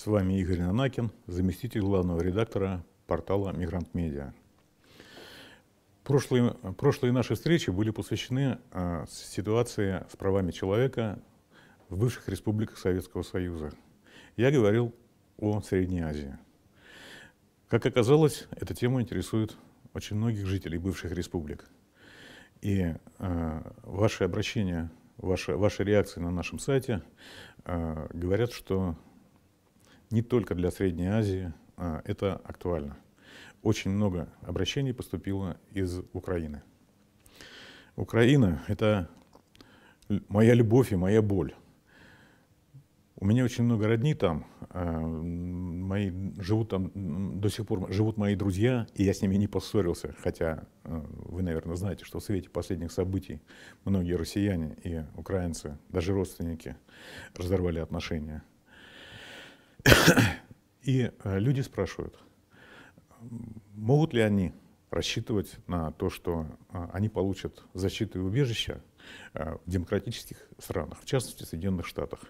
С вами Игорь Нанакин, заместитель главного редактора портала «Мигрант Медиа». Прошлые, прошлые наши встречи были посвящены э, ситуации с правами человека в бывших республиках Советского Союза. Я говорил о Средней Азии. Как оказалось, эта тема интересует очень многих жителей бывших республик. И э, ваши обращения, ваши, ваши реакции на нашем сайте э, говорят, что не только для Средней Азии, а это актуально. Очень много обращений поступило из Украины. Украина — это моя любовь и моя боль. У меня очень много родни там, а, мои, живут там до сих пор живут мои друзья, и я с ними не поссорился, хотя а, вы, наверное, знаете, что в свете последних событий многие россияне и украинцы, даже родственники, разорвали отношения. И э, люди спрашивают, могут ли они рассчитывать на то, что э, они получат защиту и убежище э, в демократических странах, в частности, в Соединенных Штатах.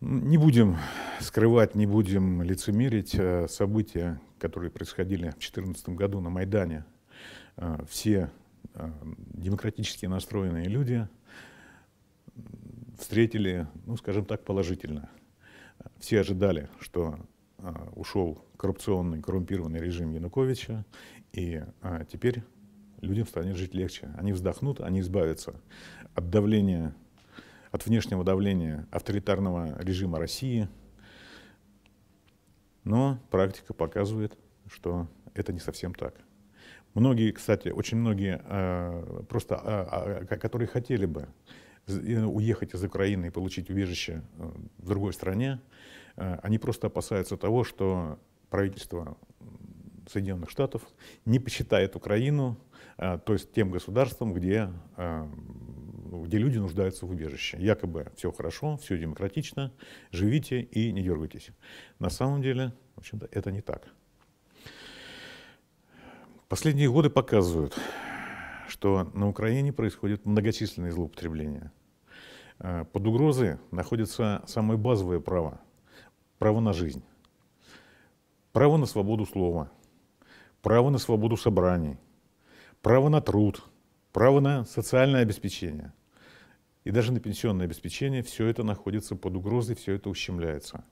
Не будем скрывать, не будем лицемерить события, которые происходили в 2014 году на Майдане. Все демократически настроенные люди встретили, ну, скажем так, положительно все ожидали, что а, ушел коррупционный, коррумпированный режим Януковича, и а, теперь людям станет жить легче. Они вздохнут, они избавятся от давления, от внешнего давления авторитарного режима России. Но практика показывает, что это не совсем так. Многие, кстати, очень многие, а, просто, которые хотели бы ну, уехать из Украины и получить убежище э, в другой стране, э, они просто опасаются того, что правительство Соединенных Штатов не посчитает Украину, э, то есть тем государством, где, где люди нуждаются в убежище. Якобы все хорошо, все демократично, живите и не дергайтесь. На самом деле, в общем-то, это не так. Последние годы показывают, что на Украине происходят многочисленные злоупотребления. Э, под угрозой находится самое базовое право – право на жизнь, право на свободу слова, право на свободу собраний, право на труд, право на социальное обеспечение и даже на пенсионное обеспечение. Все это находится под угрозой, все это ущемляется.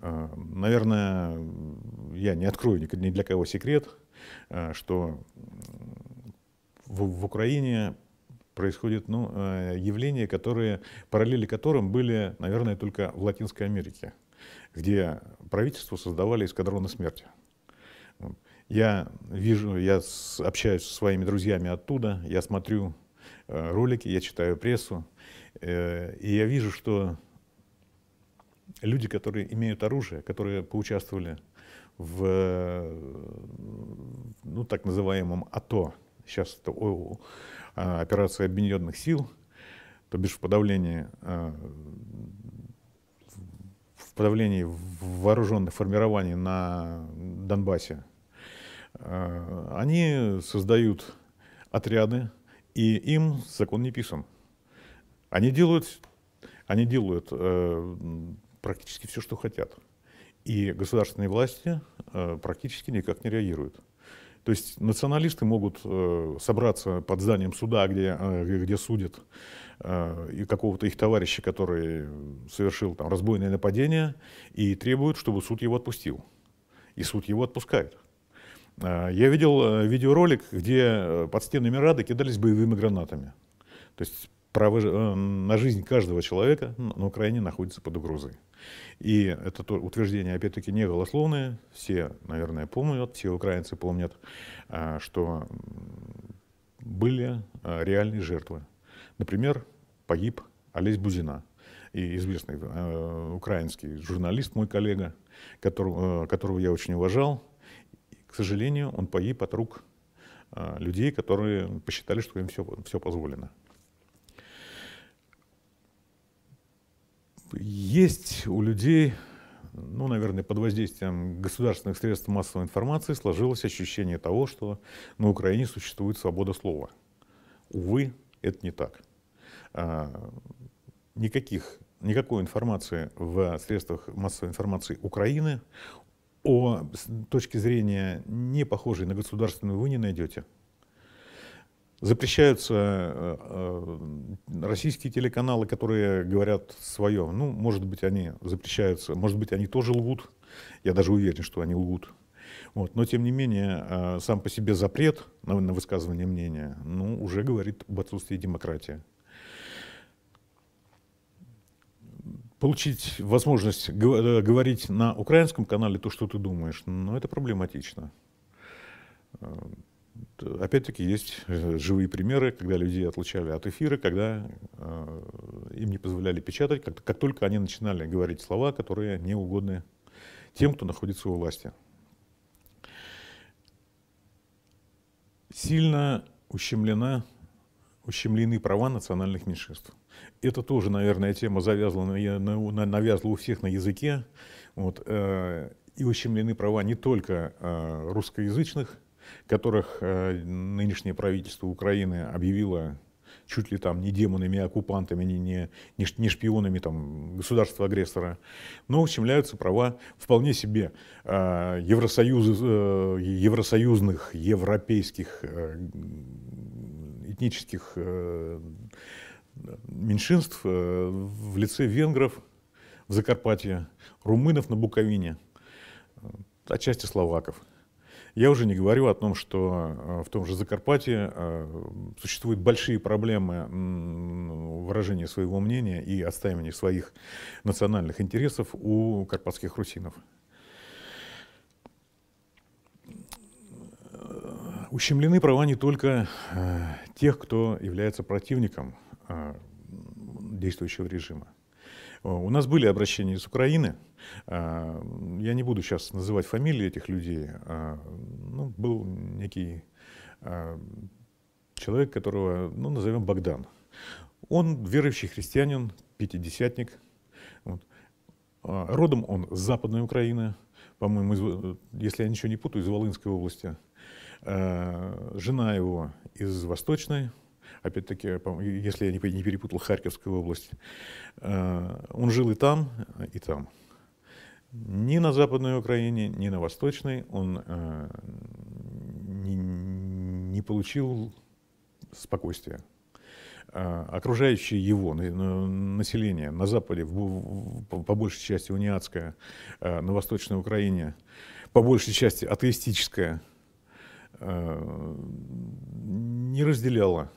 Э, наверное, я не открою ни для кого секрет, э, что в, в Украине происходит ну, э, явления, которые, параллели которым были, наверное, только в Латинской Америке, где правительство создавали эскадроны смерти. Я вижу, я общаюсь со своими друзьями оттуда, я смотрю э, ролики, я читаю прессу, э, и я вижу, что люди, которые имеют оружие, которые поучаствовали в ну, так называемом АТО, сейчас это ООО, а, операции объединенных сил, то бишь в подавлении, а, в подавлении вооруженных формирований на Донбассе, а, они создают отряды, и им закон не писан. Они делают, они делают э, практически все, что хотят. И государственные власти э, практически никак не реагируют. То есть националисты могут э, собраться под зданием суда, где, э, где судят, э, и какого-то их товарища, который совершил там, разбойное нападение, и требуют, чтобы суд его отпустил. И суд его отпускает. Э, я видел э, видеоролик, где под стенами Рады кидались боевыми гранатами. То есть право э, на жизнь каждого человека на Украине находится под угрозой. И это то утверждение, опять-таки, не голословное. Все, наверное, помнят, все украинцы помнят, а, что были а, реальные жертвы. Например, погиб Олесь Бузина, и известный э, украинский журналист, мой коллега, который, э, которого я очень уважал. к сожалению, он погиб от рук а, людей, которые посчитали, что им все, все позволено. есть у людей, ну, наверное, под воздействием государственных средств массовой информации сложилось ощущение того, что на Украине существует свобода слова. Увы, это не так. А, никаких, никакой информации в средствах массовой информации Украины о точке зрения, не похожей на государственную, вы не найдете. Запрещаются э, э, российские телеканалы, которые говорят свое. Ну, может быть, они запрещаются, может быть, они тоже лгут. Я даже уверен, что они лгут. Вот. Но, тем не менее, э, сам по себе запрет на, на высказывание мнения ну, уже говорит об отсутствии демократии. Получить возможность говорить на украинском канале то, что ты думаешь, ну, это проблематично опять-таки есть э, живые примеры, когда людей отлучали от эфира, когда э, им не позволяли печатать, как, как только они начинали говорить слова, которые не угодны тем, кто находится у власти. Сильно ущемлена, ущемлены права национальных меньшинств. Это тоже, наверное, тема завязла, на, навязла у всех на языке. Вот, э, и ущемлены права не только э, русскоязычных которых э, нынешнее правительство Украины объявило чуть ли там не демонами, оккупантами, не, не, не шпионами там, государства-агрессора, но ущемляются права вполне себе э, Евросоюз, э, евросоюзных, европейских э, этнических э, меньшинств э, в лице венгров в Закарпатье, румынов на Буковине, э, отчасти словаков. Я уже не говорю о том, что э, в том же Закарпатье э, существуют большие проблемы выражения своего мнения и отстаивания своих национальных интересов у карпатских русинов. Ущемлены права не только э, тех, кто является противником действующего режима. Э, у нас были обращения из Украины. Э, я не буду сейчас называть фамилии этих людей. Э, ну, был некий человек, которого, ну, назовем Богдан. Он верующий христианин, пятидесятник. Вот. Родом он с Западной Украины, по-моему, если я ничего не путаю, из Волынской области. Жена его из Восточной опять-таки, если я не перепутал Харьковскую область, э, он жил и там, и там. Ни на Западной Украине, ни на Восточной он э, не получил спокойствия э, окружающее его население на Западе, по большей части униатское, на Восточной Украине, по большей части атеистическое, не разделяло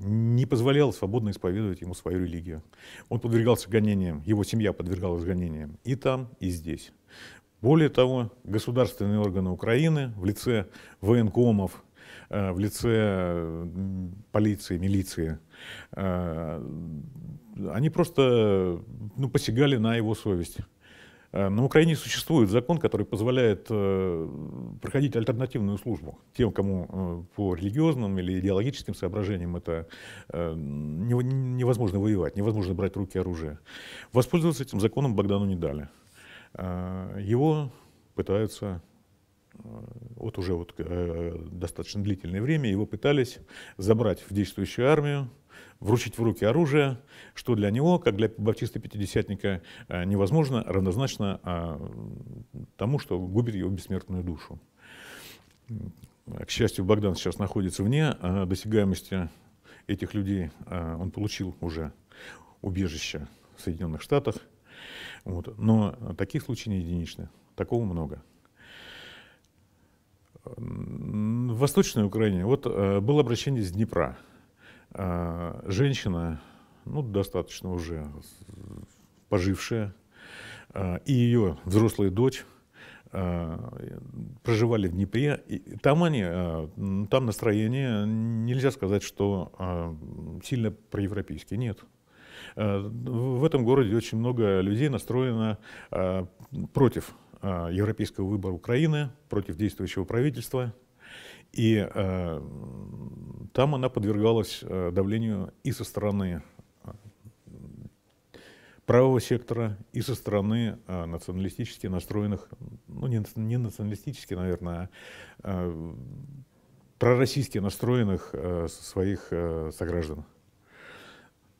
не позволял свободно исповедовать ему свою религию. Он подвергался гонениям, его семья подвергалась гонениям и там, и здесь. Более того, государственные органы Украины в лице военкомов, э, в лице полиции, милиции, э, они просто ну, посягали на его совесть. Э, на Украине существует закон, который позволяет э, проходить альтернативную службу тем, кому э, по религиозным или идеологическим соображениям это невозможно воевать, невозможно брать в руки оружие. Воспользоваться этим законом Богдану не дали. Его пытаются вот уже вот, достаточно длительное время, его пытались забрать в действующую армию, вручить в руки оружие, что для него, как для баптиста-пятидесятника, э, невозможно, равнозначно э, тому, что губит его бессмертную душу. Э, к счастью, Богдан сейчас находится вне досягаемости этих людей. Он получил уже убежище в Соединенных Штатах. Вот. Но таких случаев не единичны. Такого много. В Восточной Украине вот, было обращение с Днепра – а, женщина, ну, достаточно уже пожившая, а, и ее взрослая дочь а, проживали в Днепре. И там они, там настроение, нельзя сказать, что сильно проевропейские, нет. В этом городе очень много людей настроено против европейского выбора Украины, против действующего правительства, и э, там она подвергалась э, давлению и со стороны э, правого сектора, и со стороны э, националистически настроенных, ну не, не националистически, наверное, а э, пророссийски настроенных э, своих э, сограждан.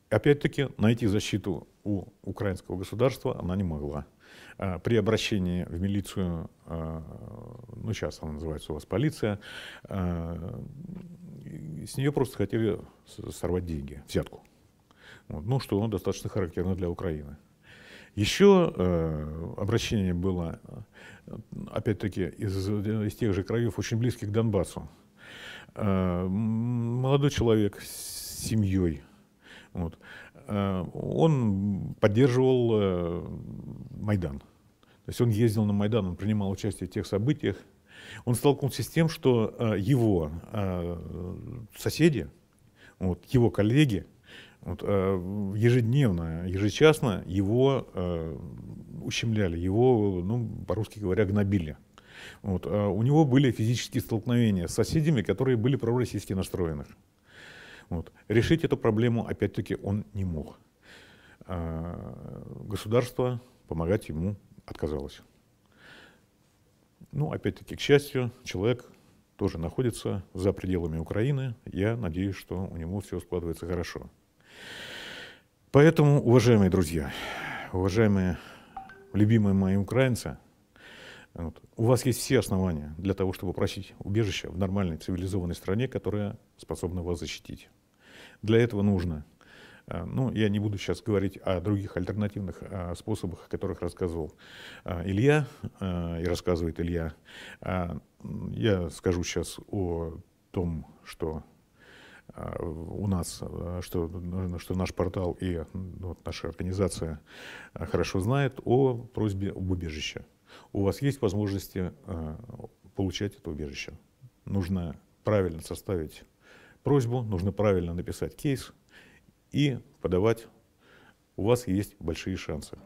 Опять-таки, найти защиту у украинского государства она не могла. А, при обращении в милицию, а, ну сейчас она называется у вас полиция, а, с нее просто хотели сорвать деньги, взятку. Вот, ну, что достаточно характерно для Украины. Еще э, обращение было, опять-таки, из, из тех же краев, очень близких к Донбассу. Э, молодой человек с семьей, вот, э, он поддерживал Майдан. То есть он ездил на Майдан, он принимал участие в тех событиях. Он столкнулся с тем, что э, его э, соседи, вот, его коллеги, вот, э, ежедневно, ежечасно его э, ущемляли, его, ну, по-русски говоря, гнобили. Вот, э, у него были физические столкновения с соседями, которые были пророссийски настроены. Вот. Решить эту проблему, опять-таки, он не мог. А, государство помогать ему отказалось. Ну, опять-таки, к счастью, человек тоже находится за пределами Украины. Я надеюсь, что у него все складывается хорошо. Поэтому, уважаемые друзья, уважаемые любимые мои украинцы, вот, у вас есть все основания для того, чтобы просить убежища в нормальной цивилизованной стране, которая способна вас защитить. Для этого нужно Э, ну, я не буду сейчас говорить о других альтернативных э, способах, о которых рассказывал э, Илья и рассказывает Илья. Я скажу сейчас о том, что у нас, что, что наш портал и ну, вот, наша организация хорошо знает о просьбе об убежище. У вас есть возможности получать это убежище. Нужно правильно составить просьбу, нужно правильно написать кейс, и подавать, у вас есть большие шансы.